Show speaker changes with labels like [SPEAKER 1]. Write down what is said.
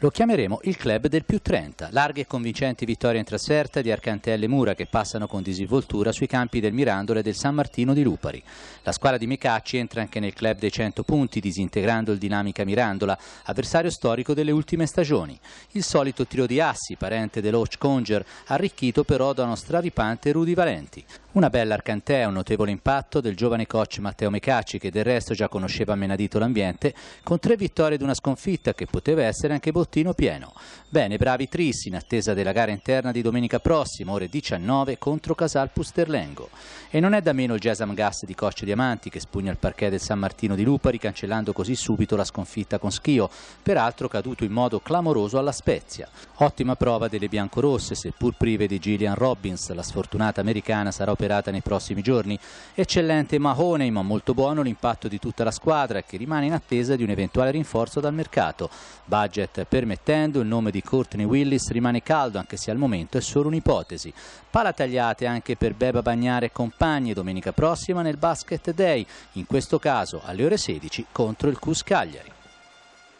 [SPEAKER 1] Lo chiameremo il club del più 30. Larghe e convincenti vittorie in trasferta di Arcantelle e Mura che passano con disinvoltura sui campi del Mirandola e del San Martino di Lupari. La squadra di Mecacci entra anche nel club dei 100 punti disintegrando il dinamica Mirandola, avversario storico delle ultime stagioni. Il solito tiro di assi, parente dell'Hoch Conger, arricchito però da uno stravipante Rudy Valenti. Una bella arcantea, un notevole impatto del giovane coach Matteo Mecacci, che del resto già conosceva a menadito l'ambiente, con tre vittorie ed una sconfitta che poteva essere anche bottino pieno. Bene, bravi Tris, in attesa della gara interna di domenica prossima, ore 19, contro Casal Pusterlengo. E non è da meno il Gesam Gas di Coach Diamanti, che spugna il parquet del San Martino di Lupari, cancellando così subito la sconfitta con Schio, peraltro caduto in modo clamoroso alla Spezia. Ottima prova delle biancorosse, seppur prive di Gillian Robbins, la sfortunata americana sarà operata superata nei prossimi giorni. Eccellente Mahone, ma molto buono l'impatto di tutta la squadra che rimane in attesa di un eventuale rinforzo dal mercato. Budget permettendo, il nome di Courtney Willis rimane caldo anche se al momento è solo un'ipotesi. Pala tagliate anche per Beba Bagnare e compagni domenica prossima nel Basket Day, in questo caso alle ore 16 contro il Cus Cagliari.